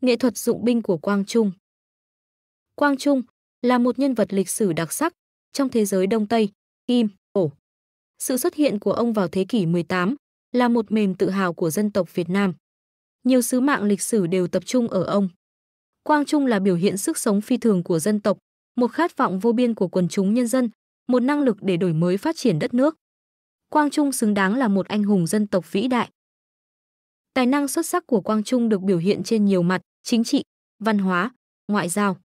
nghệ thuật dụng binh của Quang Trung. Quang Trung là một nhân vật lịch sử đặc sắc trong thế giới Đông Tây, Kim, Cổ. Sự xuất hiện của ông vào thế kỷ 18 là một mềm tự hào của dân tộc Việt Nam. Nhiều sứ mạng lịch sử đều tập trung ở ông. Quang Trung là biểu hiện sức sống phi thường của dân tộc, một khát vọng vô biên của quần chúng nhân dân, một năng lực để đổi mới phát triển đất nước. Quang Trung xứng đáng là một anh hùng dân tộc vĩ đại. Tài năng xuất sắc của Quang Trung được biểu hiện trên nhiều mặt, chính trị, văn hóa, ngoại giao.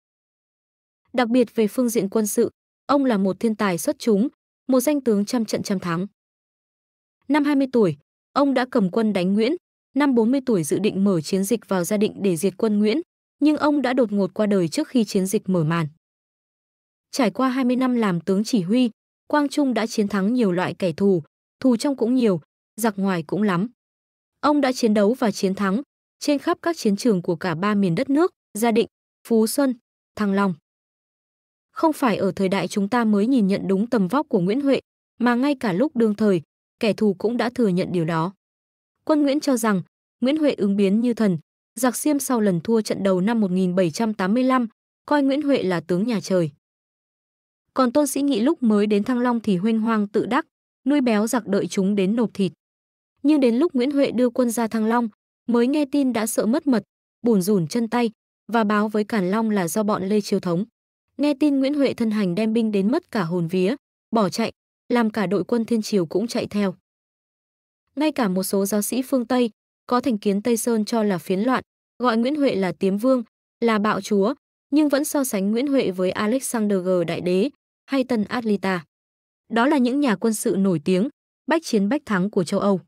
Đặc biệt về phương diện quân sự, ông là một thiên tài xuất chúng, một danh tướng trăm trận trăm thắng. Năm 20 tuổi, ông đã cầm quân đánh Nguyễn, năm 40 tuổi dự định mở chiến dịch vào gia định để diệt quân Nguyễn, nhưng ông đã đột ngột qua đời trước khi chiến dịch mở màn. Trải qua 20 năm làm tướng chỉ huy, Quang Trung đã chiến thắng nhiều loại kẻ thù, thù trong cũng nhiều, giặc ngoài cũng lắm. Ông đã chiến đấu và chiến thắng, trên khắp các chiến trường của cả ba miền đất nước, Gia Định, Phú Xuân, Thăng Long. Không phải ở thời đại chúng ta mới nhìn nhận đúng tầm vóc của Nguyễn Huệ, mà ngay cả lúc đương thời, kẻ thù cũng đã thừa nhận điều đó. Quân Nguyễn cho rằng, Nguyễn Huệ ứng biến như thần, giặc xiêm sau lần thua trận đầu năm 1785, coi Nguyễn Huệ là tướng nhà trời. Còn Tôn Sĩ Nghị lúc mới đến Thăng Long thì huynh hoang tự đắc, nuôi béo giặc đợi chúng đến nộp thịt. Nhưng đến lúc Nguyễn Huệ đưa quân ra Thăng Long, mới nghe tin đã sợ mất mật, bủn rủn chân tay và báo với Càn Long là do bọn Lê Chiếu Thống. Nghe tin Nguyễn Huệ thân hành đem binh đến mất cả hồn vía, bỏ chạy, làm cả đội quân Thiên Triều cũng chạy theo. Ngay cả một số giáo sĩ phương Tây, có thành kiến Tây Sơn cho là phiến loạn, gọi Nguyễn Huệ là Tiếm Vương, là bạo chúa, nhưng vẫn so sánh Nguyễn Huệ với Alexander G Đại Đế hay Tân Atlita. Đó là những nhà quân sự nổi tiếng, bách chiến bách thắng của châu Âu.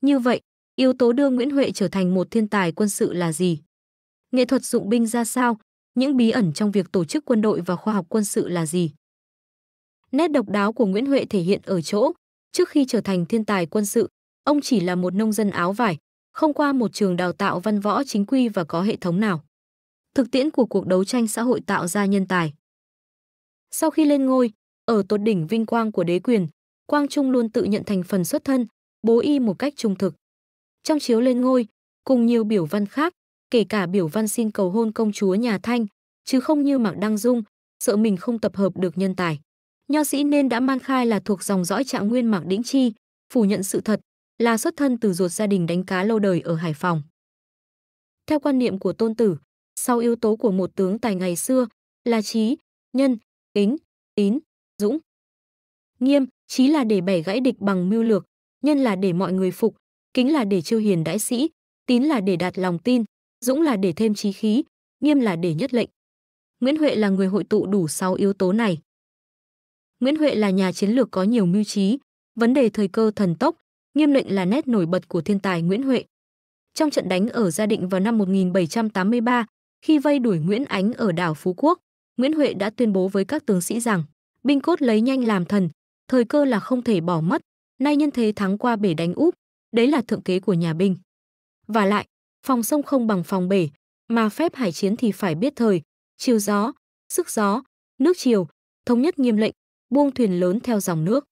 Như vậy, Yếu tố đưa Nguyễn Huệ trở thành một thiên tài quân sự là gì? Nghệ thuật dụng binh ra sao? Những bí ẩn trong việc tổ chức quân đội và khoa học quân sự là gì? Nét độc đáo của Nguyễn Huệ thể hiện ở chỗ, trước khi trở thành thiên tài quân sự, ông chỉ là một nông dân áo vải, không qua một trường đào tạo văn võ chính quy và có hệ thống nào. Thực tiễn của cuộc đấu tranh xã hội tạo ra nhân tài. Sau khi lên ngôi, ở tột đỉnh vinh quang của đế quyền, Quang Trung luôn tự nhận thành phần xuất thân, bố y một cách trung thực trong chiếu lên ngôi, cùng nhiều biểu văn khác, kể cả biểu văn xin cầu hôn công chúa nhà Thanh, chứ không như Mạc Đăng Dung, sợ mình không tập hợp được nhân tài. Nho sĩ nên đã man khai là thuộc dòng dõi trạng nguyên Mạc Đĩnh Chi, phủ nhận sự thật, là xuất thân từ ruột gia đình đánh cá lâu đời ở Hải Phòng. Theo quan niệm của tôn tử, sau yếu tố của một tướng tài ngày xưa là trí, nhân, kính, tín, dũng. Nghiêm, trí là để bẻ gãy địch bằng mưu lược, nhân là để mọi người phục, kính là để chiêu hiền đãi sĩ, tín là để đạt lòng tin, dũng là để thêm trí khí, nghiêm là để nhất lệnh. Nguyễn Huệ là người hội tụ đủ 6 yếu tố này. Nguyễn Huệ là nhà chiến lược có nhiều mưu trí, vấn đề thời cơ thần tốc, nghiêm lệnh là nét nổi bật của thiên tài Nguyễn Huệ. Trong trận đánh ở Gia Định vào năm 1783, khi vây đuổi Nguyễn Ánh ở đảo Phú Quốc, Nguyễn Huệ đã tuyên bố với các tướng sĩ rằng, binh cốt lấy nhanh làm thần, thời cơ là không thể bỏ mất, nay nhân thế thắng qua bể đánh úp, đấy là thượng kế của nhà binh. Và lại, phòng sông không bằng phòng bể, mà phép hải chiến thì phải biết thời, chiều gió, sức gió, nước chiều, thống nhất nghiêm lệnh, buông thuyền lớn theo dòng nước.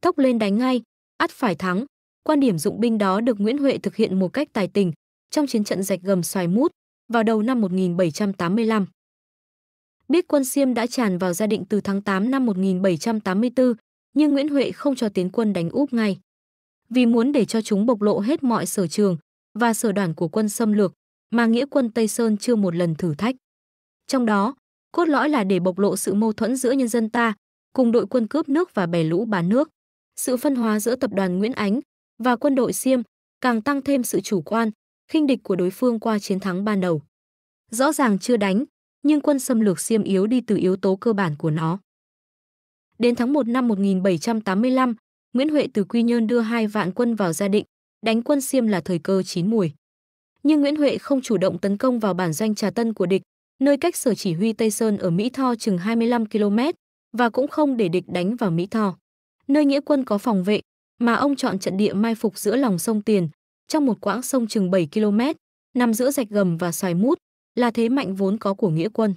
Tốc lên đánh ngay, ắt phải thắng. Quan điểm dụng binh đó được Nguyễn Huệ thực hiện một cách tài tình trong chiến trận rạch gầm xoài mút vào đầu năm 1785. Biết quân Xiêm đã tràn vào gia định từ tháng 8 năm 1784, nhưng Nguyễn Huệ không cho tiến quân đánh úp ngay vì muốn để cho chúng bộc lộ hết mọi sở trường và sở đoản của quân xâm lược mà nghĩa quân Tây Sơn chưa một lần thử thách. Trong đó, cốt lõi là để bộc lộ sự mâu thuẫn giữa nhân dân ta cùng đội quân cướp nước và bè lũ bán nước. Sự phân hóa giữa tập đoàn Nguyễn Ánh và quân đội Xiêm càng tăng thêm sự chủ quan, khinh địch của đối phương qua chiến thắng ban đầu. Rõ ràng chưa đánh, nhưng quân xâm lược Xiêm yếu đi từ yếu tố cơ bản của nó. Đến tháng 1 năm 1785, Nguyễn Huệ từ Quy Nhơn đưa hai vạn quân vào Gia Định, đánh quân Xiêm là thời cơ chín mùi. Nhưng Nguyễn Huệ không chủ động tấn công vào bản doanh Trà Tân của địch, nơi cách sở chỉ huy Tây Sơn ở Mỹ Tho chừng 25 km và cũng không để địch đánh vào Mỹ Tho. Nơi nghĩa quân có phòng vệ, mà ông chọn trận địa mai phục giữa lòng sông Tiền, trong một quãng sông chừng 7 km, nằm giữa rạch gầm và xoài mút, là thế mạnh vốn có của nghĩa quân.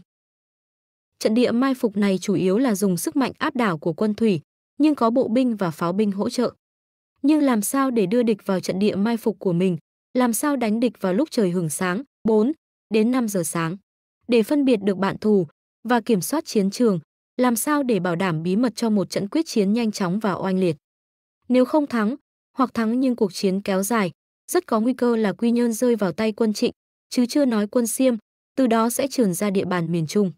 Trận địa mai phục này chủ yếu là dùng sức mạnh áp đảo của quân thủy, nhưng có bộ binh và pháo binh hỗ trợ. Nhưng làm sao để đưa địch vào trận địa mai phục của mình, làm sao đánh địch vào lúc trời hưởng sáng, 4 đến 5 giờ sáng. Để phân biệt được bạn thù và kiểm soát chiến trường, làm sao để bảo đảm bí mật cho một trận quyết chiến nhanh chóng và oanh liệt. Nếu không thắng, hoặc thắng nhưng cuộc chiến kéo dài, rất có nguy cơ là Quy Nhơn rơi vào tay quân Trịnh, chứ chưa nói quân Xiêm, từ đó sẽ trườn ra địa bàn miền Trung.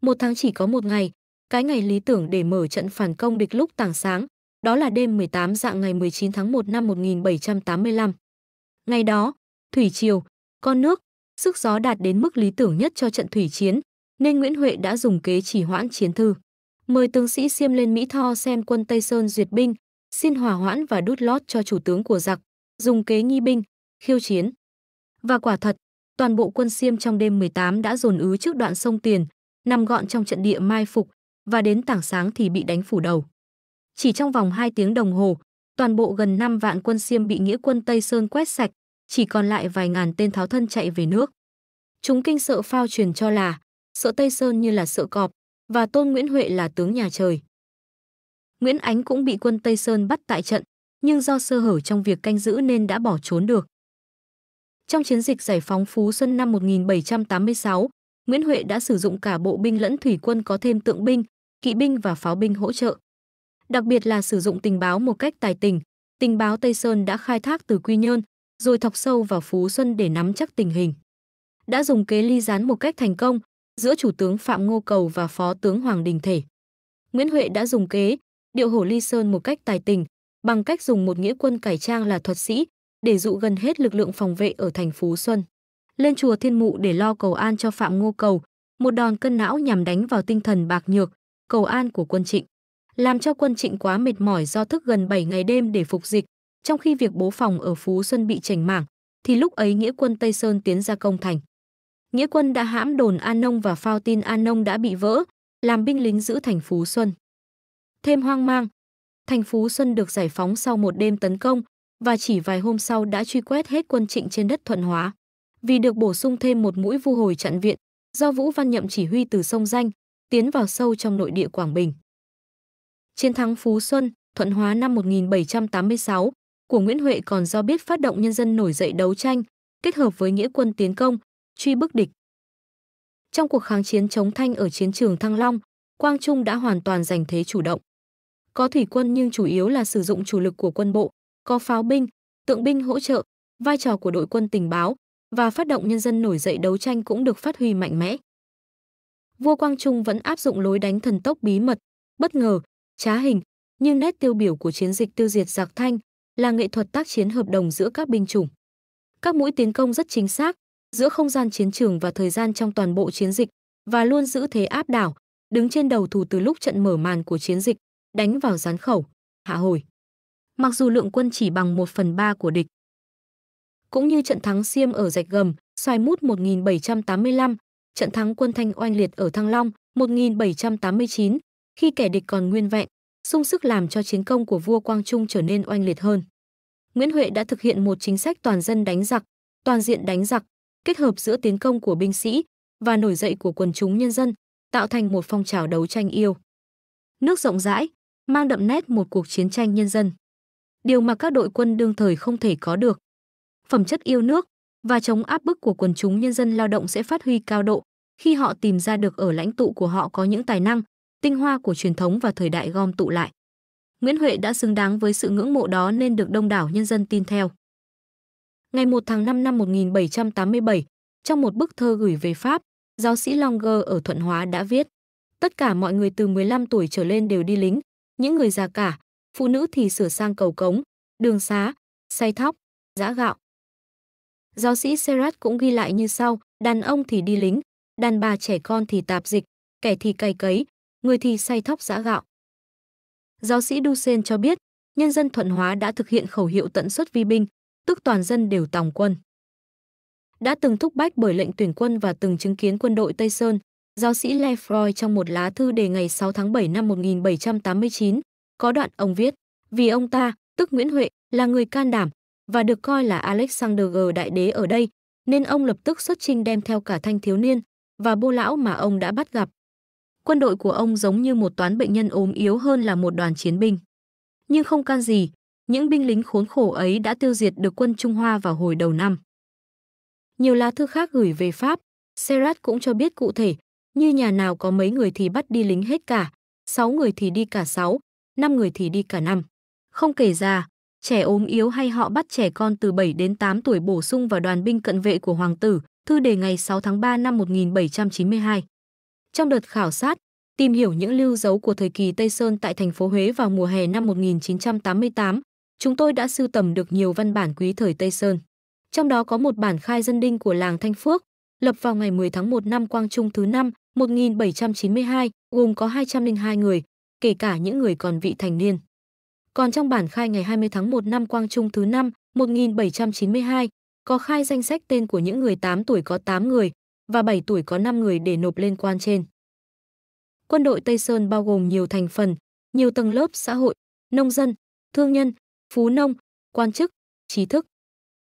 Một tháng chỉ có một ngày, cái ngày lý tưởng để mở trận phản công địch lúc tảng sáng, đó là đêm 18 dạng ngày 19 tháng 1 năm 1785. Ngày đó, thủy triều, con nước, sức gió đạt đến mức lý tưởng nhất cho trận thủy chiến, nên Nguyễn Huệ đã dùng kế chỉ hoãn chiến thư. Mời tướng sĩ xiêm lên Mỹ Tho xem quân Tây Sơn duyệt binh, xin hòa hoãn và đút lót cho chủ tướng của giặc, dùng kế nghi binh, khiêu chiến. Và quả thật, toàn bộ quân xiêm trong đêm 18 đã dồn ứ trước đoạn sông Tiền, nằm gọn trong trận địa mai phục, và đến tảng sáng thì bị đánh phủ đầu. Chỉ trong vòng 2 tiếng đồng hồ, toàn bộ gần 5 vạn quân xiêm bị nghĩa quân Tây Sơn quét sạch, chỉ còn lại vài ngàn tên tháo thân chạy về nước. Chúng kinh sợ phao truyền cho là, sợ Tây Sơn như là sợ cọp, và Tôn Nguyễn Huệ là tướng nhà trời. Nguyễn Ánh cũng bị quân Tây Sơn bắt tại trận, nhưng do sơ hở trong việc canh giữ nên đã bỏ trốn được. Trong chiến dịch giải phóng Phú Xuân năm 1786, Nguyễn Huệ đã sử dụng cả bộ binh lẫn thủy quân có thêm tượng binh, kỵ binh và pháo binh hỗ trợ. Đặc biệt là sử dụng tình báo một cách tài tình, tình báo Tây Sơn đã khai thác từ Quy Nhơn, rồi thọc sâu vào Phú Xuân để nắm chắc tình hình. Đã dùng kế ly gián một cách thành công giữa Chủ tướng Phạm Ngô Cầu và Phó tướng Hoàng Đình Thể. Nguyễn Huệ đã dùng kế, điệu hổ ly sơn một cách tài tình, bằng cách dùng một nghĩa quân cải trang là thuật sĩ để dụ gần hết lực lượng phòng vệ ở thành Phú Xuân. Lên chùa Thiên Mụ để lo cầu an cho Phạm Ngô Cầu, một đòn cân não nhằm đánh vào tinh thần bạc nhược, cầu an của quân trịnh, làm cho quân trịnh quá mệt mỏi do thức gần 7 ngày đêm để phục dịch, trong khi việc bố phòng ở Phú Xuân bị chảnh mảng, thì lúc ấy nghĩa quân Tây Sơn tiến ra công thành. Nghĩa quân đã hãm đồn An Nông và phao tin An Nông đã bị vỡ, làm binh lính giữ thành Phú Xuân. Thêm hoang mang, thành Phú Xuân được giải phóng sau một đêm tấn công và chỉ vài hôm sau đã truy quét hết quân trịnh trên đất Thuận Hóa. Vì được bổ sung thêm một mũi vu hồi chặn viện, do Vũ Văn Nhậm chỉ huy từ sông Danh, tiến vào sâu trong nội địa Quảng Bình. Chiến thắng Phú Xuân, Thuận Hóa năm 1786 của Nguyễn Huệ còn do biết phát động nhân dân nổi dậy đấu tranh, kết hợp với nghĩa quân tiến công, truy bức địch. Trong cuộc kháng chiến chống Thanh ở chiến trường Thăng Long, Quang Trung đã hoàn toàn giành thế chủ động. Có thủy quân nhưng chủ yếu là sử dụng chủ lực của quân bộ, có pháo binh, tượng binh hỗ trợ, vai trò của đội quân tình báo và phát động nhân dân nổi dậy đấu tranh cũng được phát huy mạnh mẽ vua Quang Trung vẫn áp dụng lối đánh thần tốc bí mật, bất ngờ, trá hình, nhưng nét tiêu biểu của chiến dịch tiêu diệt giặc Thanh là nghệ thuật tác chiến hợp đồng giữa các binh chủng. Các mũi tiến công rất chính xác giữa không gian chiến trường và thời gian trong toàn bộ chiến dịch và luôn giữ thế áp đảo, đứng trên đầu thù từ lúc trận mở màn của chiến dịch, đánh vào gián khẩu, hạ hồi. Mặc dù lượng quân chỉ bằng 1 phần 3 của địch. Cũng như trận thắng Xiêm ở Rạch Gầm, xoài mút 1785, trận thắng quân Thanh oanh liệt ở Thăng Long 1789, khi kẻ địch còn nguyên vẹn, sung sức làm cho chiến công của vua Quang Trung trở nên oanh liệt hơn. Nguyễn Huệ đã thực hiện một chính sách toàn dân đánh giặc, toàn diện đánh giặc, kết hợp giữa tiến công của binh sĩ và nổi dậy của quần chúng nhân dân, tạo thành một phong trào đấu tranh yêu. Nước rộng rãi, mang đậm nét một cuộc chiến tranh nhân dân. Điều mà các đội quân đương thời không thể có được. Phẩm chất yêu nước và chống áp bức của quần chúng nhân dân lao động sẽ phát huy cao độ, khi họ tìm ra được ở lãnh tụ của họ có những tài năng, tinh hoa của truyền thống và thời đại gom tụ lại. Nguyễn Huệ đã xứng đáng với sự ngưỡng mộ đó nên được đông đảo nhân dân tin theo. Ngày 1 tháng 5 năm 1787, trong một bức thơ gửi về Pháp, giáo sĩ Longer ở Thuận Hóa đã viết Tất cả mọi người từ 15 tuổi trở lên đều đi lính, những người già cả, phụ nữ thì sửa sang cầu cống, đường xá, say thóc, giã gạo. Giáo sĩ Serat cũng ghi lại như sau, đàn ông thì đi lính, đàn bà trẻ con thì tạp dịch, kẻ thì cày cấy, người thì say thóc giã gạo. Giáo sĩ Dusen cho biết, nhân dân Thuận Hóa đã thực hiện khẩu hiệu tận xuất vi binh, tức toàn dân đều tòng quân. Đã từng thúc bách bởi lệnh tuyển quân và từng chứng kiến quân đội Tây Sơn, giáo sĩ Le Lefroy trong một lá thư đề ngày 6 tháng 7 năm 1789, có đoạn ông viết, vì ông ta, tức Nguyễn Huệ, là người can đảm và được coi là Alexander G. Đại Đế ở đây, nên ông lập tức xuất trinh đem theo cả thanh thiếu niên, và bô lão mà ông đã bắt gặp. Quân đội của ông giống như một toán bệnh nhân ốm yếu hơn là một đoàn chiến binh. Nhưng không can gì, những binh lính khốn khổ ấy đã tiêu diệt được quân Trung Hoa vào hồi đầu năm. Nhiều lá thư khác gửi về Pháp, Serat cũng cho biết cụ thể, như nhà nào có mấy người thì bắt đi lính hết cả, 6 người thì đi cả 6, 5 người thì đi cả năm. Không kể già, trẻ ốm yếu hay họ bắt trẻ con từ 7 đến 8 tuổi bổ sung vào đoàn binh cận vệ của hoàng tử, thư đề ngày 6 tháng 3 năm 1792. Trong đợt khảo sát, tìm hiểu những lưu dấu của thời kỳ Tây Sơn tại thành phố Huế vào mùa hè năm 1988, chúng tôi đã sưu tầm được nhiều văn bản quý thời Tây Sơn. Trong đó có một bản khai dân đinh của làng Thanh Phước, lập vào ngày 10 tháng 1 năm Quang Trung thứ năm 1792, gồm có 202 người, kể cả những người còn vị thành niên. Còn trong bản khai ngày 20 tháng 1 năm Quang Trung thứ năm 1792, có khai danh sách tên của những người 8 tuổi có 8 người và 7 tuổi có 5 người để nộp lên quan trên. Quân đội Tây Sơn bao gồm nhiều thành phần, nhiều tầng lớp xã hội, nông dân, thương nhân, phú nông, quan chức, trí thức.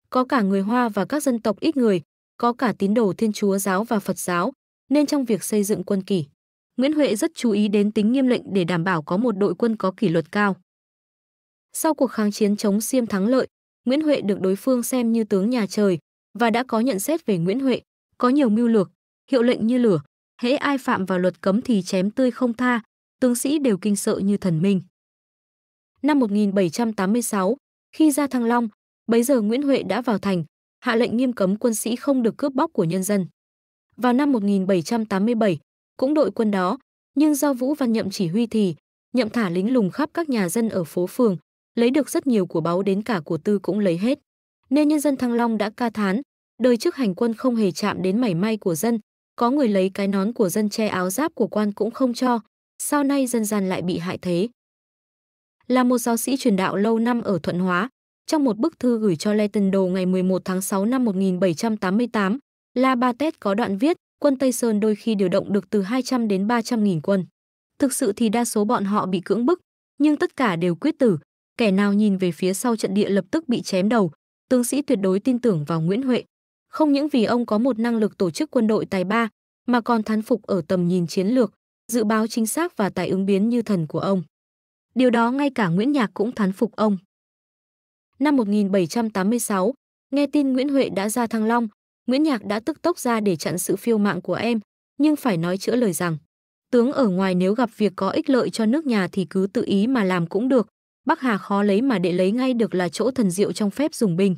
Có cả người Hoa và các dân tộc ít người, có cả tín đồ Thiên Chúa giáo và Phật giáo, nên trong việc xây dựng quân kỷ, Nguyễn Huệ rất chú ý đến tính nghiêm lệnh để đảm bảo có một đội quân có kỷ luật cao. Sau cuộc kháng chiến chống Xiêm thắng lợi, Nguyễn Huệ được đối phương xem như tướng nhà trời và đã có nhận xét về Nguyễn Huệ, có nhiều mưu lược, hiệu lệnh như lửa, hễ ai phạm vào luật cấm thì chém tươi không tha, tướng sĩ đều kinh sợ như thần minh. Năm 1786, khi ra Thăng Long, bấy giờ Nguyễn Huệ đã vào thành, hạ lệnh nghiêm cấm quân sĩ không được cướp bóc của nhân dân. Vào năm 1787, cũng đội quân đó, nhưng do Vũ Văn Nhậm chỉ huy thì, Nhậm thả lính lùng khắp các nhà dân ở phố phường, lấy được rất nhiều của báu đến cả của tư cũng lấy hết. Nên nhân dân Thăng Long đã ca thán, đời trước hành quân không hề chạm đến mảy may của dân, có người lấy cái nón của dân che áo giáp của quan cũng không cho, sau nay dân gian lại bị hại thế. Là một giáo sĩ truyền đạo lâu năm ở Thuận Hóa, trong một bức thư gửi cho Lê Tân Đồ ngày 11 tháng 6 năm 1788, La Ba Tét có đoạn viết, quân Tây Sơn đôi khi điều động được từ 200 đến 300 nghìn quân. Thực sự thì đa số bọn họ bị cưỡng bức, nhưng tất cả đều quyết tử, Kẻ nào nhìn về phía sau trận địa lập tức bị chém đầu, tướng sĩ tuyệt đối tin tưởng vào Nguyễn Huệ. Không những vì ông có một năng lực tổ chức quân đội tài ba, mà còn thán phục ở tầm nhìn chiến lược, dự báo chính xác và tài ứng biến như thần của ông. Điều đó ngay cả Nguyễn Nhạc cũng thán phục ông. Năm 1786, nghe tin Nguyễn Huệ đã ra Thăng Long, Nguyễn Nhạc đã tức tốc ra để chặn sự phiêu mạng của em, nhưng phải nói chữa lời rằng, tướng ở ngoài nếu gặp việc có ích lợi cho nước nhà thì cứ tự ý mà làm cũng được, Bắc Hà khó lấy mà để lấy ngay được là chỗ thần diệu trong phép dùng binh.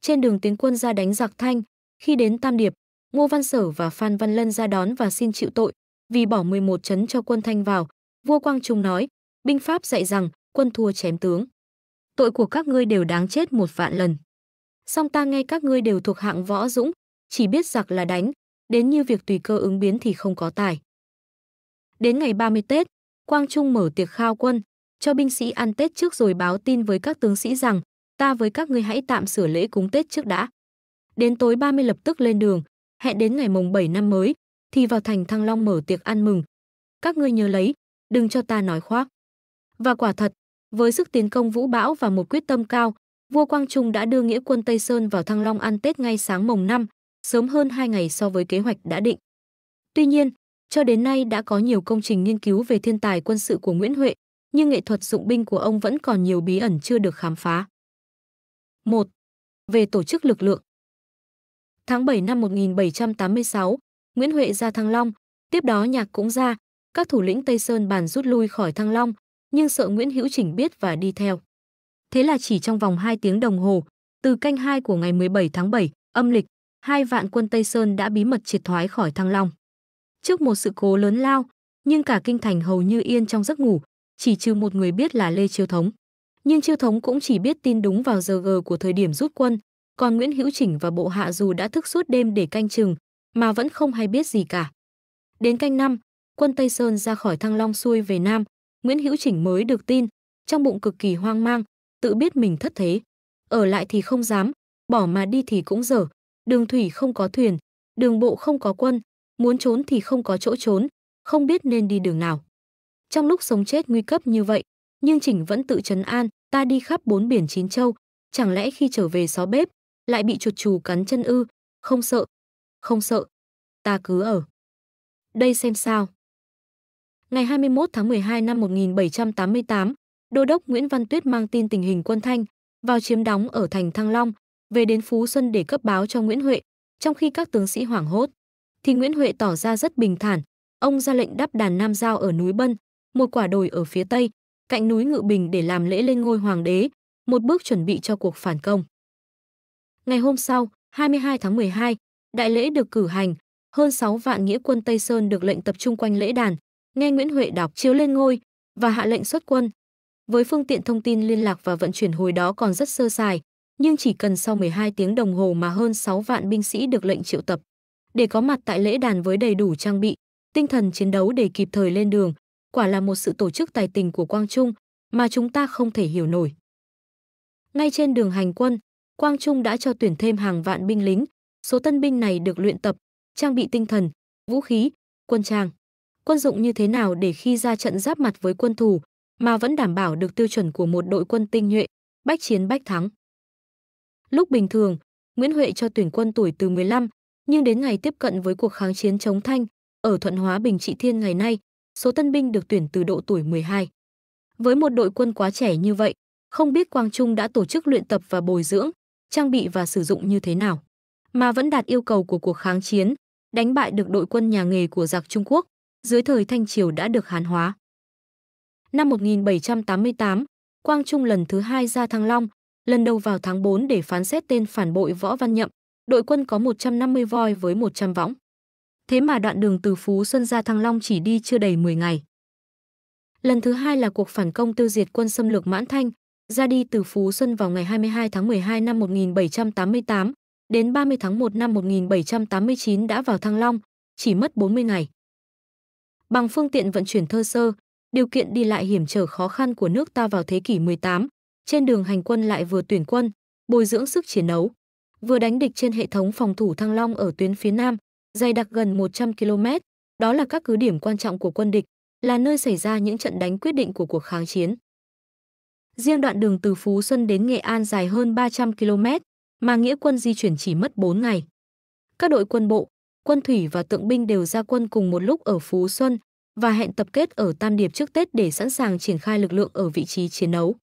Trên đường tiến quân ra đánh giặc Thanh, khi đến Tam Điệp, Ngô Văn Sở và Phan Văn Lân ra đón và xin chịu tội, vì bỏ 11 trấn cho quân Thanh vào, vua Quang Trung nói, binh pháp dạy rằng quân thua chém tướng. Tội của các ngươi đều đáng chết một vạn lần. Song ta nghe các ngươi đều thuộc hạng võ dũng, chỉ biết giặc là đánh, đến như việc tùy cơ ứng biến thì không có tài. Đến ngày 30 Tết, Quang Trung mở tiệc khao quân, cho binh sĩ ăn Tết trước rồi báo tin với các tướng sĩ rằng, ta với các ngươi hãy tạm sửa lễ cúng Tết trước đã. Đến tối 30 lập tức lên đường, hẹn đến ngày mồng 7 năm mới, thì vào thành Thăng Long mở tiệc ăn mừng. Các ngươi nhớ lấy, đừng cho ta nói khoác. Và quả thật, với sức tiến công vũ bão và một quyết tâm cao, vua Quang Trung đã đưa nghĩa quân Tây Sơn vào Thăng Long ăn Tết ngay sáng mồng năm, sớm hơn 2 ngày so với kế hoạch đã định. Tuy nhiên, cho đến nay đã có nhiều công trình nghiên cứu về thiên tài quân sự của Nguyễn Huệ, nhưng nghệ thuật dụng binh của ông vẫn còn nhiều bí ẩn chưa được khám phá. 1. Về tổ chức lực lượng Tháng 7 năm 1786, Nguyễn Huệ ra Thăng Long, tiếp đó Nhạc cũng ra, các thủ lĩnh Tây Sơn bàn rút lui khỏi Thăng Long, nhưng sợ Nguyễn Hữu Chỉnh biết và đi theo. Thế là chỉ trong vòng 2 tiếng đồng hồ, từ canh 2 của ngày 17 tháng 7, âm lịch, hai vạn quân Tây Sơn đã bí mật triệt thoái khỏi Thăng Long. Trước một sự cố lớn lao, nhưng cả kinh thành hầu như yên trong giấc ngủ, chỉ trừ một người biết là Lê Chiêu Thống. Nhưng Chiêu Thống cũng chỉ biết tin đúng vào giờ gờ của thời điểm rút quân, còn Nguyễn Hữu Chỉnh và bộ hạ dù đã thức suốt đêm để canh chừng, mà vẫn không hay biết gì cả. Đến canh năm, quân Tây Sơn ra khỏi Thăng Long xuôi về Nam, Nguyễn Hữu Chỉnh mới được tin, trong bụng cực kỳ hoang mang, tự biết mình thất thế. Ở lại thì không dám, bỏ mà đi thì cũng dở, đường thủy không có thuyền, đường bộ không có quân, muốn trốn thì không có chỗ trốn, không biết nên đi đường nào trong lúc sống chết nguy cấp như vậy nhưng chỉnh vẫn tự chấn an ta đi khắp bốn biển chín châu chẳng lẽ khi trở về xó bếp lại bị chuột chù cắn chân ư không sợ không sợ ta cứ ở đây xem sao ngày 21 tháng 12 năm 1788 đô đốc Nguyễn Văn Tuyết mang tin tình hình quân Thanh vào chiếm đóng ở thành Thăng Long về đến Phú Xuân để cấp báo cho Nguyễn Huệ trong khi các tướng sĩ hoảng hốt thì Nguyễn Huệ tỏ ra rất bình thản ông ra lệnh đắp đàn Nam Giao ở núi Bân một quả đồi ở phía tây, cạnh núi Ngự Bình để làm lễ lên ngôi hoàng đế, một bước chuẩn bị cho cuộc phản công. Ngày hôm sau, 22 tháng 12, đại lễ được cử hành, hơn 6 vạn nghĩa quân Tây Sơn được lệnh tập trung quanh lễ đàn, nghe Nguyễn Huệ đọc chiếu lên ngôi và hạ lệnh xuất quân. Với phương tiện thông tin liên lạc và vận chuyển hồi đó còn rất sơ sài, nhưng chỉ cần sau 12 tiếng đồng hồ mà hơn 6 vạn binh sĩ được lệnh triệu tập. Để có mặt tại lễ đàn với đầy đủ trang bị, tinh thần chiến đấu để kịp thời lên đường, quả là một sự tổ chức tài tình của Quang Trung mà chúng ta không thể hiểu nổi. Ngay trên đường hành quân, Quang Trung đã cho tuyển thêm hàng vạn binh lính, số tân binh này được luyện tập, trang bị tinh thần, vũ khí, quân trang. Quân dụng như thế nào để khi ra trận giáp mặt với quân thù mà vẫn đảm bảo được tiêu chuẩn của một đội quân tinh nhuệ, bách chiến bách thắng. Lúc bình thường, Nguyễn Huệ cho tuyển quân tuổi từ 15, nhưng đến ngày tiếp cận với cuộc kháng chiến chống Thanh ở Thuận Hóa Bình Trị Thiên ngày nay, số tân binh được tuyển từ độ tuổi 12. Với một đội quân quá trẻ như vậy, không biết Quang Trung đã tổ chức luyện tập và bồi dưỡng, trang bị và sử dụng như thế nào, mà vẫn đạt yêu cầu của cuộc kháng chiến, đánh bại được đội quân nhà nghề của giặc Trung Quốc, dưới thời Thanh Triều đã được Hán hóa. Năm 1788, Quang Trung lần thứ hai ra Thăng Long, lần đầu vào tháng 4 để phán xét tên phản bội Võ Văn Nhậm, đội quân có 150 voi với 100 võng. Thế mà đoạn đường từ Phú Xuân ra Thăng Long chỉ đi chưa đầy 10 ngày. Lần thứ hai là cuộc phản công tiêu diệt quân xâm lược Mãn Thanh, ra đi từ Phú Xuân vào ngày 22 tháng 12 năm 1788, đến 30 tháng 1 năm 1789 đã vào Thăng Long, chỉ mất 40 ngày. Bằng phương tiện vận chuyển thơ sơ, điều kiện đi lại hiểm trở khó khăn của nước ta vào thế kỷ 18, trên đường hành quân lại vừa tuyển quân, bồi dưỡng sức chiến đấu, vừa đánh địch trên hệ thống phòng thủ Thăng Long ở tuyến phía Nam, dày đặc gần 100 km, đó là các cứ điểm quan trọng của quân địch, là nơi xảy ra những trận đánh quyết định của cuộc kháng chiến. Riêng đoạn đường từ Phú Xuân đến Nghệ An dài hơn 300 km, mà nghĩa quân di chuyển chỉ mất 4 ngày. Các đội quân bộ, quân thủy và tượng binh đều ra quân cùng một lúc ở Phú Xuân và hẹn tập kết ở Tam Điệp trước Tết để sẵn sàng triển khai lực lượng ở vị trí chiến đấu.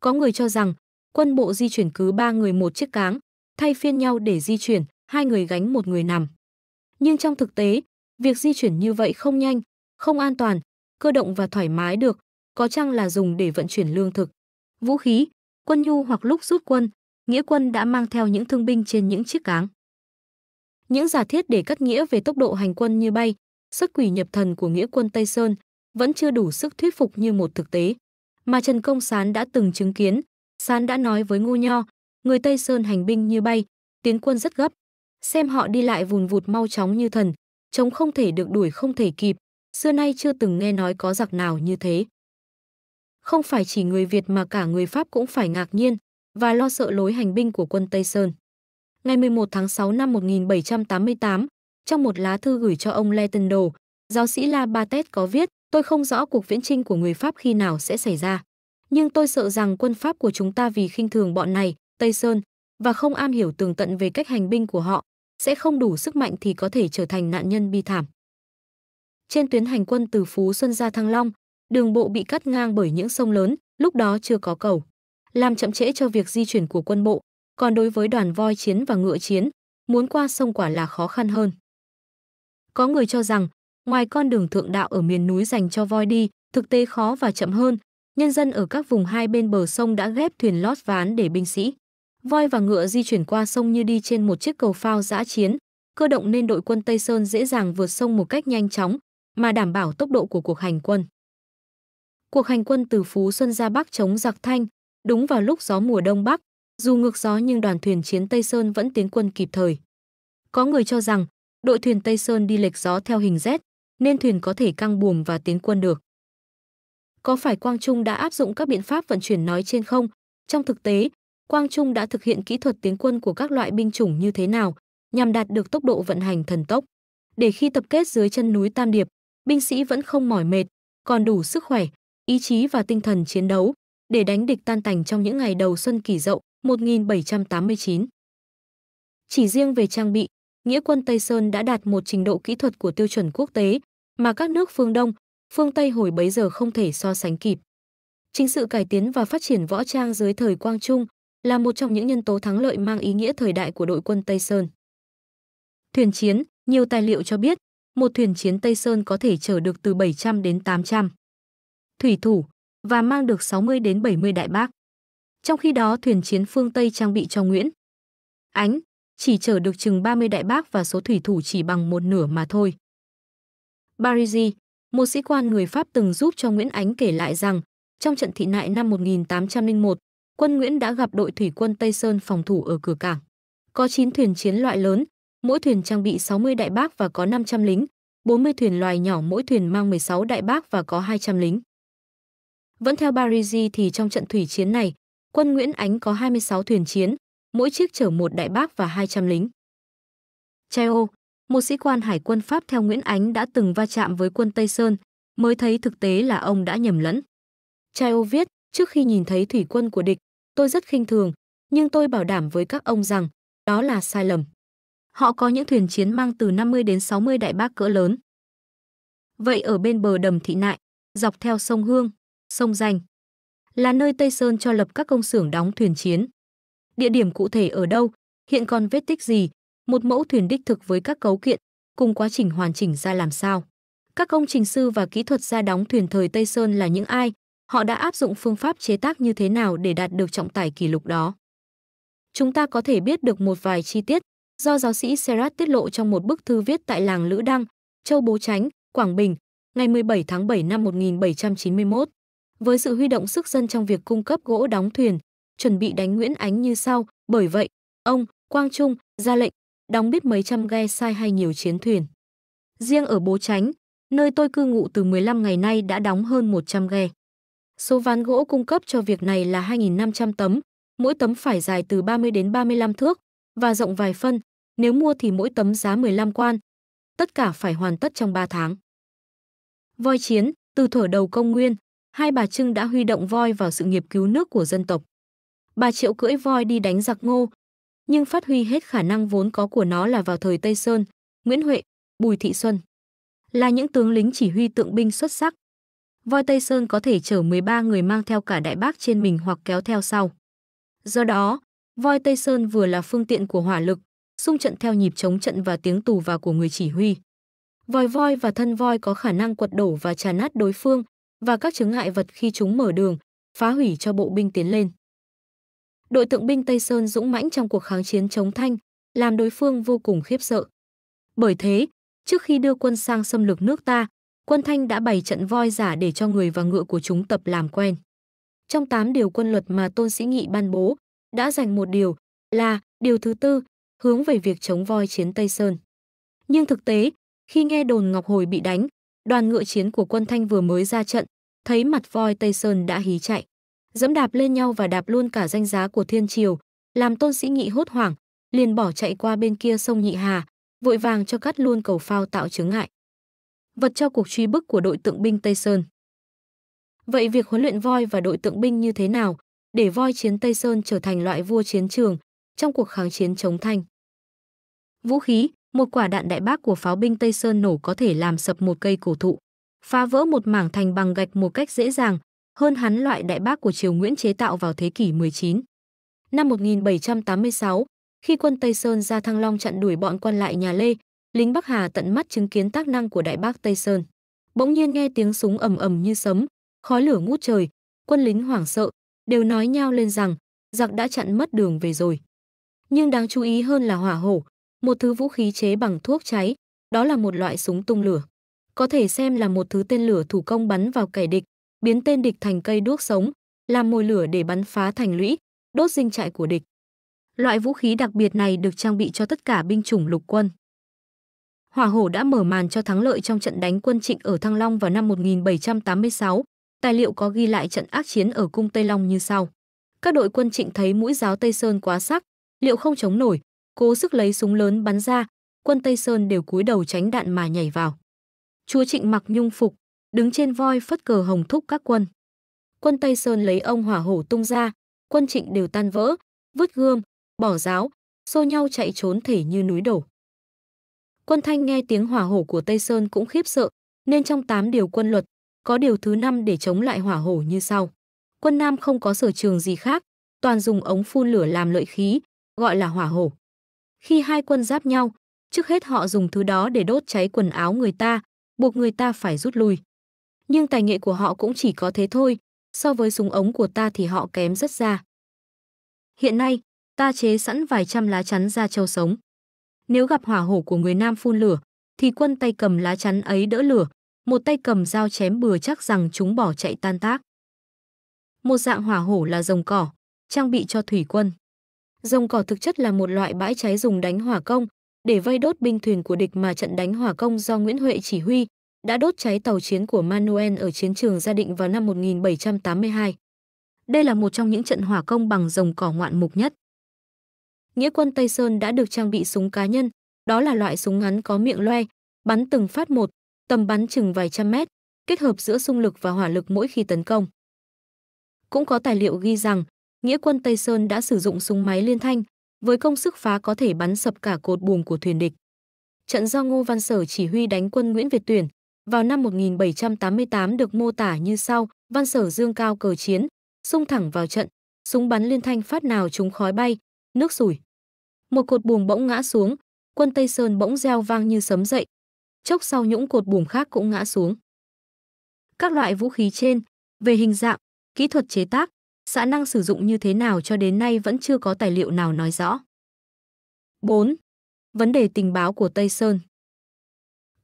Có người cho rằng, quân bộ di chuyển cứ 3 người một chiếc cáng, thay phiên nhau để di chuyển, hai người gánh một người nằm. Nhưng trong thực tế, việc di chuyển như vậy không nhanh, không an toàn, cơ động và thoải mái được, có chăng là dùng để vận chuyển lương thực, vũ khí, quân nhu hoặc lúc rút quân, nghĩa quân đã mang theo những thương binh trên những chiếc cáng. Những giả thiết để cắt nghĩa về tốc độ hành quân như bay, sức quỷ nhập thần của nghĩa quân Tây Sơn vẫn chưa đủ sức thuyết phục như một thực tế. Mà Trần Công Sán đã từng chứng kiến, Sán đã nói với Ngô Nho, người Tây Sơn hành binh như bay, tiến quân rất gấp, xem họ đi lại vùn vụt mau chóng như thần, trống không thể được đuổi không thể kịp, xưa nay chưa từng nghe nói có giặc nào như thế. Không phải chỉ người Việt mà cả người Pháp cũng phải ngạc nhiên và lo sợ lối hành binh của quân Tây Sơn. Ngày 11 tháng 6 năm 1788, trong một lá thư gửi cho ông đồ giáo sĩ La Batet có viết, tôi không rõ cuộc viễn chinh của người Pháp khi nào sẽ xảy ra. Nhưng tôi sợ rằng quân Pháp của chúng ta vì khinh thường bọn này, Tây Sơn, và không am hiểu tường tận về cách hành binh của họ, sẽ không đủ sức mạnh thì có thể trở thành nạn nhân bi thảm. Trên tuyến hành quân từ Phú Xuân ra Thăng Long, đường bộ bị cắt ngang bởi những sông lớn, lúc đó chưa có cầu, làm chậm trễ cho việc di chuyển của quân bộ, còn đối với đoàn voi chiến và ngựa chiến, muốn qua sông quả là khó khăn hơn. Có người cho rằng, ngoài con đường thượng đạo ở miền núi dành cho voi đi, thực tế khó và chậm hơn, nhân dân ở các vùng hai bên bờ sông đã ghép thuyền lót ván để binh sĩ voi và ngựa di chuyển qua sông như đi trên một chiếc cầu phao giã chiến, cơ động nên đội quân Tây Sơn dễ dàng vượt sông một cách nhanh chóng, mà đảm bảo tốc độ của cuộc hành quân. Cuộc hành quân từ Phú Xuân ra Bắc chống giặc Thanh, đúng vào lúc gió mùa đông bắc, dù ngược gió nhưng đoàn thuyền chiến Tây Sơn vẫn tiến quân kịp thời. Có người cho rằng, đội thuyền Tây Sơn đi lệch gió theo hình Z, nên thuyền có thể căng buồm và tiến quân được. Có phải Quang Trung đã áp dụng các biện pháp vận chuyển nói trên không? Trong thực tế, Quang Trung đã thực hiện kỹ thuật tiến quân của các loại binh chủng như thế nào, nhằm đạt được tốc độ vận hành thần tốc. Để khi tập kết dưới chân núi Tam Điệp, binh sĩ vẫn không mỏi mệt, còn đủ sức khỏe, ý chí và tinh thần chiến đấu để đánh địch tan tành trong những ngày đầu xuân kỷ dậu 1789. Chỉ riêng về trang bị, nghĩa quân Tây Sơn đã đạt một trình độ kỹ thuật của tiêu chuẩn quốc tế mà các nước phương Đông, phương Tây hồi bấy giờ không thể so sánh kịp. Chính sự cải tiến và phát triển võ trang dưới thời Quang Trung là một trong những nhân tố thắng lợi mang ý nghĩa thời đại của đội quân Tây Sơn. Thuyền chiến, nhiều tài liệu cho biết, một thuyền chiến Tây Sơn có thể chở được từ 700 đến 800 thủy thủ và mang được 60 đến 70 đại bác. Trong khi đó thuyền chiến phương Tây trang bị cho Nguyễn Ánh chỉ chở được chừng 30 đại bác và số thủy thủ chỉ bằng một nửa mà thôi. Parisi, một sĩ quan người Pháp từng giúp cho Nguyễn Ánh kể lại rằng trong trận thị nại năm 1801, quân Nguyễn đã gặp đội thủy quân Tây Sơn phòng thủ ở cửa cảng. Có 9 thuyền chiến loại lớn, mỗi thuyền trang bị 60 đại bác và có 500 lính, 40 thuyền loài nhỏ mỗi thuyền mang 16 đại bác và có 200 lính. Vẫn theo Parisi thì trong trận thủy chiến này, quân Nguyễn Ánh có 26 thuyền chiến, mỗi chiếc chở một đại bác và 200 lính. Chao, một sĩ quan hải quân Pháp theo Nguyễn Ánh đã từng va chạm với quân Tây Sơn, mới thấy thực tế là ông đã nhầm lẫn. Chao viết, trước khi nhìn thấy thủy quân của địch, tôi rất khinh thường, nhưng tôi bảo đảm với các ông rằng đó là sai lầm. Họ có những thuyền chiến mang từ 50 đến 60 đại bác cỡ lớn. Vậy ở bên bờ đầm thị nại, dọc theo sông Hương, sông Danh, là nơi Tây Sơn cho lập các công xưởng đóng thuyền chiến. Địa điểm cụ thể ở đâu, hiện còn vết tích gì, một mẫu thuyền đích thực với các cấu kiện, cùng quá trình hoàn chỉnh ra làm sao. Các công trình sư và kỹ thuật gia đóng thuyền thời Tây Sơn là những ai, họ đã áp dụng phương pháp chế tác như thế nào để đạt được trọng tải kỷ lục đó. Chúng ta có thể biết được một vài chi tiết do giáo sĩ Serat tiết lộ trong một bức thư viết tại làng Lữ Đăng, Châu Bố Chánh, Quảng Bình, ngày 17 tháng 7 năm 1791. Với sự huy động sức dân trong việc cung cấp gỗ đóng thuyền, chuẩn bị đánh Nguyễn Ánh như sau, bởi vậy, ông, Quang Trung, ra lệnh, đóng biết mấy trăm ghe sai hay nhiều chiến thuyền. Riêng ở Bố Chánh, nơi tôi cư ngụ từ 15 ngày nay đã đóng hơn 100 ghe. Số ván gỗ cung cấp cho việc này là 2.500 tấm, mỗi tấm phải dài từ 30 đến 35 thước và rộng vài phân, nếu mua thì mỗi tấm giá 15 quan. Tất cả phải hoàn tất trong 3 tháng. Voi chiến, từ thở đầu công nguyên, hai bà Trưng đã huy động voi vào sự nghiệp cứu nước của dân tộc. Bà Triệu cưỡi voi đi đánh giặc ngô, nhưng phát huy hết khả năng vốn có của nó là vào thời Tây Sơn, Nguyễn Huệ, Bùi Thị Xuân. Là những tướng lính chỉ huy tượng binh xuất sắc, voi Tây Sơn có thể chở 13 người mang theo cả đại bác trên mình hoặc kéo theo sau. Do đó, voi Tây Sơn vừa là phương tiện của hỏa lực, xung trận theo nhịp chống trận và tiếng tù và của người chỉ huy. Vòi voi và thân voi có khả năng quật đổ và trà nát đối phương và các chứng ngại vật khi chúng mở đường, phá hủy cho bộ binh tiến lên. Đội tượng binh Tây Sơn dũng mãnh trong cuộc kháng chiến chống Thanh, làm đối phương vô cùng khiếp sợ. Bởi thế, trước khi đưa quân sang xâm lược nước ta, quân Thanh đã bày trận voi giả để cho người và ngựa của chúng tập làm quen. Trong 8 điều quân luật mà Tôn Sĩ Nghị ban bố, đã dành một điều là điều thứ tư, hướng về việc chống voi chiến Tây Sơn. Nhưng thực tế, khi nghe đồn Ngọc Hồi bị đánh, đoàn ngựa chiến của quân Thanh vừa mới ra trận, thấy mặt voi Tây Sơn đã hí chạy, dẫm đạp lên nhau và đạp luôn cả danh giá của Thiên Triều, làm Tôn Sĩ Nghị hốt hoảng, liền bỏ chạy qua bên kia sông Nhị Hà, vội vàng cho cắt luôn cầu phao tạo chứng ngại vật cho cuộc truy bức của đội tượng binh Tây Sơn. Vậy việc huấn luyện voi và đội tượng binh như thế nào để voi chiến Tây Sơn trở thành loại vua chiến trường trong cuộc kháng chiến chống Thanh? Vũ khí, một quả đạn đại bác của pháo binh Tây Sơn nổ có thể làm sập một cây cổ thụ, phá vỡ một mảng thành bằng gạch một cách dễ dàng, hơn hắn loại đại bác của triều Nguyễn chế tạo vào thế kỷ 19. Năm 1786, khi quân Tây Sơn ra Thăng Long chặn đuổi bọn quan lại nhà Lê, lính Bắc Hà tận mắt chứng kiến tác năng của Đại Bác Tây Sơn. Bỗng nhiên nghe tiếng súng ầm ầm như sấm, khói lửa ngút trời, quân lính hoảng sợ, đều nói nhau lên rằng giặc đã chặn mất đường về rồi. Nhưng đáng chú ý hơn là hỏa hổ, một thứ vũ khí chế bằng thuốc cháy, đó là một loại súng tung lửa. Có thể xem là một thứ tên lửa thủ công bắn vào kẻ địch, biến tên địch thành cây đuốc sống, làm mồi lửa để bắn phá thành lũy, đốt dinh trại của địch. Loại vũ khí đặc biệt này được trang bị cho tất cả binh chủng lục quân. Hỏa Hổ đã mở màn cho thắng lợi trong trận đánh quân Trịnh ở Thăng Long vào năm 1786. Tài liệu có ghi lại trận ác chiến ở cung Tây Long như sau. Các đội quân Trịnh thấy mũi giáo Tây Sơn quá sắc, liệu không chống nổi, cố sức lấy súng lớn bắn ra, quân Tây Sơn đều cúi đầu tránh đạn mà nhảy vào. Chúa Trịnh mặc nhung phục, đứng trên voi phất cờ hồng thúc các quân. Quân Tây Sơn lấy ông Hỏa Hổ tung ra, quân Trịnh đều tan vỡ, vứt gươm, bỏ giáo, xô nhau chạy trốn thể như núi đổ. Quân Thanh nghe tiếng hỏa hổ của Tây Sơn cũng khiếp sợ, nên trong 8 điều quân luật, có điều thứ năm để chống lại hỏa hổ như sau. Quân Nam không có sở trường gì khác, toàn dùng ống phun lửa làm lợi khí, gọi là hỏa hổ. Khi hai quân giáp nhau, trước hết họ dùng thứ đó để đốt cháy quần áo người ta, buộc người ta phải rút lui. Nhưng tài nghệ của họ cũng chỉ có thế thôi, so với súng ống của ta thì họ kém rất ra. Hiện nay, ta chế sẵn vài trăm lá chắn da trâu sống. Nếu gặp hỏa hổ của người nam phun lửa, thì quân tay cầm lá chắn ấy đỡ lửa, một tay cầm dao chém bừa chắc rằng chúng bỏ chạy tan tác. Một dạng hỏa hổ là rồng cỏ, trang bị cho thủy quân. Rồng cỏ thực chất là một loại bãi cháy dùng đánh hỏa công, để vây đốt binh thuyền của địch mà trận đánh hỏa công do Nguyễn Huệ chỉ huy đã đốt cháy tàu chiến của Manuel ở chiến trường Gia Định vào năm 1782. Đây là một trong những trận hỏa công bằng rồng cỏ ngoạn mục nhất nghĩa quân Tây Sơn đã được trang bị súng cá nhân, đó là loại súng ngắn có miệng loe, bắn từng phát một, tầm bắn chừng vài trăm mét, kết hợp giữa xung lực và hỏa lực mỗi khi tấn công. Cũng có tài liệu ghi rằng, nghĩa quân Tây Sơn đã sử dụng súng máy liên thanh, với công sức phá có thể bắn sập cả cột buồm của thuyền địch. Trận do Ngô Văn Sở chỉ huy đánh quân Nguyễn Việt Tuyển vào năm 1788 được mô tả như sau, Văn Sở dương cao cờ chiến, xung thẳng vào trận, súng bắn liên thanh phát nào chúng khói bay, nước sủi. Một cột buồm bỗng ngã xuống, quân Tây Sơn bỗng reo vang như sấm dậy. Chốc sau những cột buồm khác cũng ngã xuống. Các loại vũ khí trên, về hình dạng, kỹ thuật chế tác, xã năng sử dụng như thế nào cho đến nay vẫn chưa có tài liệu nào nói rõ. 4. Vấn đề tình báo của Tây Sơn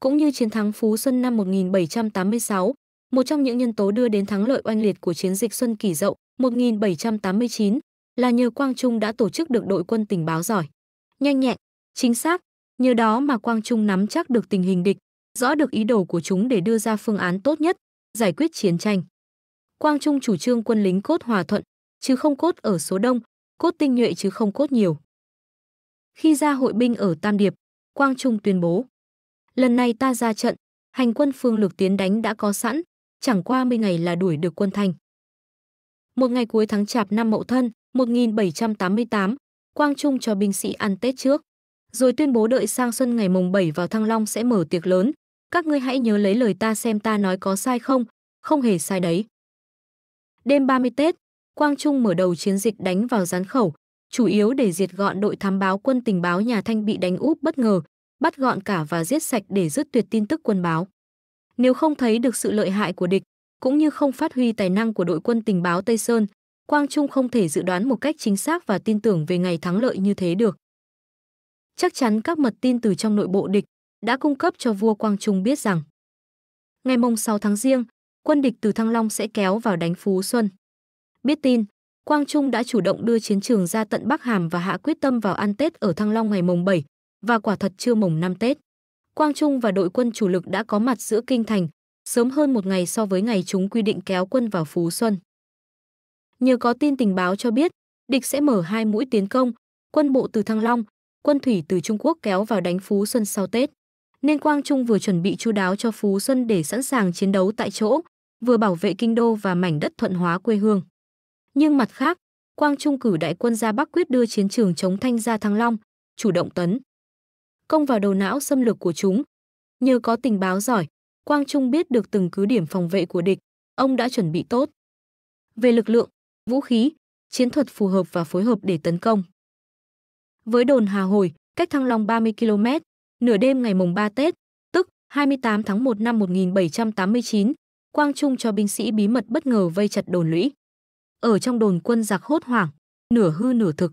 Cũng như chiến thắng Phú Xuân năm 1786, một trong những nhân tố đưa đến thắng lợi oanh liệt của chiến dịch Xuân Kỷ Dậu 1789 là nhờ Quang Trung đã tổ chức được đội quân tình báo giỏi. Nhanh nhẹn, chính xác, nhờ đó mà Quang Trung nắm chắc được tình hình địch, rõ được ý đồ của chúng để đưa ra phương án tốt nhất, giải quyết chiến tranh. Quang Trung chủ trương quân lính cốt hòa thuận, chứ không cốt ở số đông, cốt tinh nhuệ chứ không cốt nhiều. Khi ra hội binh ở Tam Điệp, Quang Trung tuyên bố, lần này ta ra trận, hành quân phương lược tiến đánh đã có sẵn, chẳng qua 10 ngày là đuổi được quân Thanh. Một ngày cuối tháng Chạp năm Mậu Thân, 1788, Quang Trung cho binh sĩ ăn Tết trước, rồi tuyên bố đợi sang xuân ngày mùng 7 vào Thăng Long sẽ mở tiệc lớn, các ngươi hãy nhớ lấy lời ta xem ta nói có sai không, không hề sai đấy. Đêm 30 Tết, Quang Trung mở đầu chiến dịch đánh vào gián khẩu, chủ yếu để diệt gọn đội thám báo quân tình báo nhà Thanh bị đánh úp bất ngờ, bắt gọn cả và giết sạch để dứt tuyệt tin tức quân báo. Nếu không thấy được sự lợi hại của địch, cũng như không phát huy tài năng của đội quân tình báo Tây Sơn, Quang Trung không thể dự đoán một cách chính xác và tin tưởng về ngày thắng lợi như thế được. Chắc chắn các mật tin từ trong nội bộ địch đã cung cấp cho vua Quang Trung biết rằng ngày mùng 6 tháng riêng quân địch từ Thăng Long sẽ kéo vào đánh Phú Xuân. Biết tin, Quang Trung đã chủ động đưa chiến trường ra tận Bắc Hàm và hạ quyết tâm vào ăn Tết ở Thăng Long ngày mùng 7 và quả thật trưa mùng 5 Tết. Quang Trung và đội quân chủ lực đã có mặt giữa kinh thành sớm hơn một ngày so với ngày chúng quy định kéo quân vào Phú Xuân nhờ có tin tình báo cho biết, địch sẽ mở hai mũi tiến công, quân bộ từ Thăng Long, quân thủy từ Trung Quốc kéo vào đánh Phú Xuân sau Tết. Nên Quang Trung vừa chuẩn bị chú đáo cho Phú Xuân để sẵn sàng chiến đấu tại chỗ, vừa bảo vệ kinh đô và mảnh đất thuận hóa quê hương. Nhưng mặt khác, Quang Trung cử đại quân ra Bắc quyết đưa chiến trường chống Thanh ra Thăng Long, chủ động tấn. Công vào đầu não xâm lược của chúng. Nhờ có tình báo giỏi, Quang Trung biết được từng cứ điểm phòng vệ của địch, ông đã chuẩn bị tốt. Về lực lượng, vũ khí, chiến thuật phù hợp và phối hợp để tấn công. Với đồn Hà Hồi, cách Thăng Long 30 km, nửa đêm ngày mùng 3 Tết, tức 28 tháng 1 năm 1789, Quang Trung cho binh sĩ bí mật bất ngờ vây chặt đồn lũy. Ở trong đồn quân giặc hốt hoảng, nửa hư nửa thực.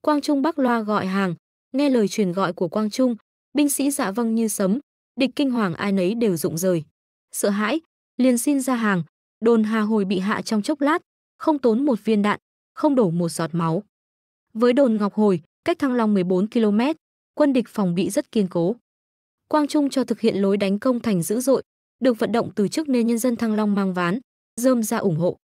Quang Trung bắc loa gọi hàng, nghe lời truyền gọi của Quang Trung, binh sĩ dạ vâng như sấm, địch kinh hoàng ai nấy đều rụng rời. Sợ hãi, liền xin ra hàng, đồn Hà Hồi bị hạ trong chốc lát, không tốn một viên đạn, không đổ một giọt máu. Với đồn Ngọc Hồi, cách Thăng Long 14 km, quân địch phòng bị rất kiên cố. Quang Trung cho thực hiện lối đánh công thành dữ dội, được vận động từ trước nên nhân dân Thăng Long mang ván, dơm ra ủng hộ.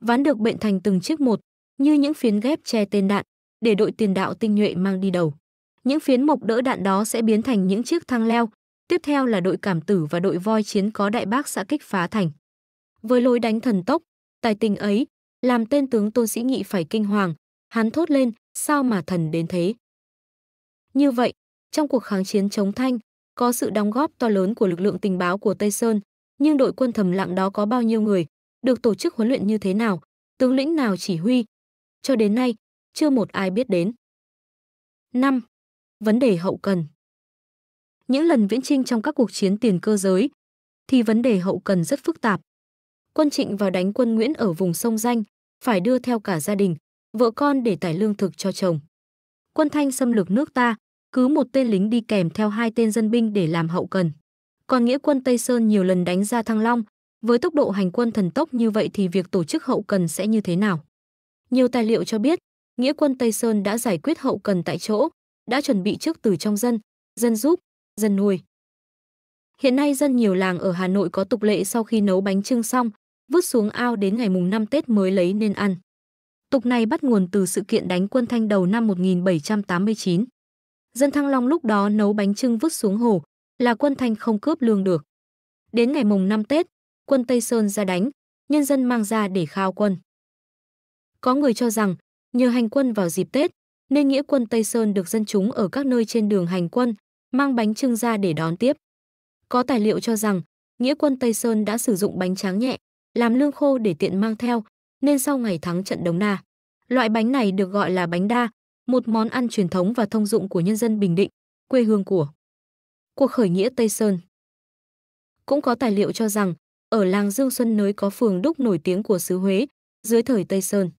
Ván được bệnh thành từng chiếc một, như những phiến ghép che tên đạn, để đội tiền đạo tinh nhuệ mang đi đầu. Những phiến mộc đỡ đạn đó sẽ biến thành những chiếc thang leo, tiếp theo là đội cảm tử và đội voi chiến có đại bác xã kích phá thành. Với lối đánh thần tốc, tài tình ấy, làm tên tướng Tôn Sĩ Nghị phải kinh hoàng, hắn thốt lên, sao mà thần đến thế? Như vậy, trong cuộc kháng chiến chống Thanh, có sự đóng góp to lớn của lực lượng tình báo của Tây Sơn, nhưng đội quân thầm lặng đó có bao nhiêu người, được tổ chức huấn luyện như thế nào, tướng lĩnh nào chỉ huy? Cho đến nay, chưa một ai biết đến. 5. Vấn đề hậu cần Những lần viễn trinh trong các cuộc chiến tiền cơ giới, thì vấn đề hậu cần rất phức tạp quân Trịnh vào đánh quân Nguyễn ở vùng sông Danh, phải đưa theo cả gia đình, vợ con để tải lương thực cho chồng. Quân Thanh xâm lược nước ta, cứ một tên lính đi kèm theo hai tên dân binh để làm hậu cần. Còn nghĩa quân Tây Sơn nhiều lần đánh ra Thăng Long, với tốc độ hành quân thần tốc như vậy thì việc tổ chức hậu cần sẽ như thế nào? Nhiều tài liệu cho biết, nghĩa quân Tây Sơn đã giải quyết hậu cần tại chỗ, đã chuẩn bị trước từ trong dân, dân giúp, dân nuôi. Hiện nay dân nhiều làng ở Hà Nội có tục lệ sau khi nấu bánh trưng xong, vứt xuống ao đến ngày mùng 5 Tết mới lấy nên ăn. Tục này bắt nguồn từ sự kiện đánh quân Thanh đầu năm 1789. Dân Thăng Long lúc đó nấu bánh trưng vứt xuống hồ, là quân Thanh không cướp lương được. Đến ngày mùng 5 Tết, quân Tây Sơn ra đánh, nhân dân mang ra để khao quân. Có người cho rằng, nhờ hành quân vào dịp Tết, nên nghĩa quân Tây Sơn được dân chúng ở các nơi trên đường hành quân, mang bánh trưng ra để đón tiếp. Có tài liệu cho rằng, nghĩa quân Tây Sơn đã sử dụng bánh tráng nhẹ, làm lương khô để tiện mang theo, nên sau ngày thắng trận Đống Na, loại bánh này được gọi là bánh đa, một món ăn truyền thống và thông dụng của nhân dân Bình Định, quê hương của cuộc khởi nghĩa Tây Sơn. Cũng có tài liệu cho rằng, ở làng Dương Xuân Nới có phường đúc nổi tiếng của xứ Huế, dưới thời Tây Sơn.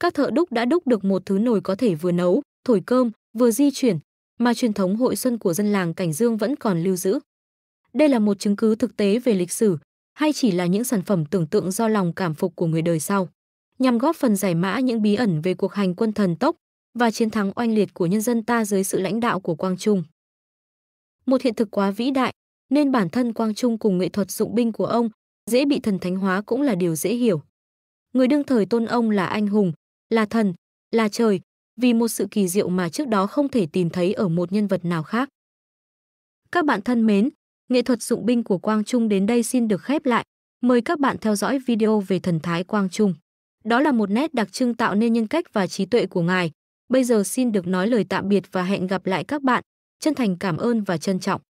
Các thợ đúc đã đúc được một thứ nồi có thể vừa nấu, thổi cơm, vừa di chuyển, mà truyền thống hội xuân của dân làng Cảnh Dương vẫn còn lưu giữ. Đây là một chứng cứ thực tế về lịch sử, hay chỉ là những sản phẩm tưởng tượng do lòng cảm phục của người đời sau, nhằm góp phần giải mã những bí ẩn về cuộc hành quân thần tốc và chiến thắng oanh liệt của nhân dân ta dưới sự lãnh đạo của Quang Trung. Một hiện thực quá vĩ đại, nên bản thân Quang Trung cùng nghệ thuật dụng binh của ông dễ bị thần thánh hóa cũng là điều dễ hiểu. Người đương thời tôn ông là anh hùng, là thần, là trời, vì một sự kỳ diệu mà trước đó không thể tìm thấy ở một nhân vật nào khác. Các bạn thân mến, Nghệ thuật dụng binh của Quang Trung đến đây xin được khép lại. Mời các bạn theo dõi video về thần thái Quang Trung. Đó là một nét đặc trưng tạo nên nhân cách và trí tuệ của ngài. Bây giờ xin được nói lời tạm biệt và hẹn gặp lại các bạn. Chân thành cảm ơn và trân trọng.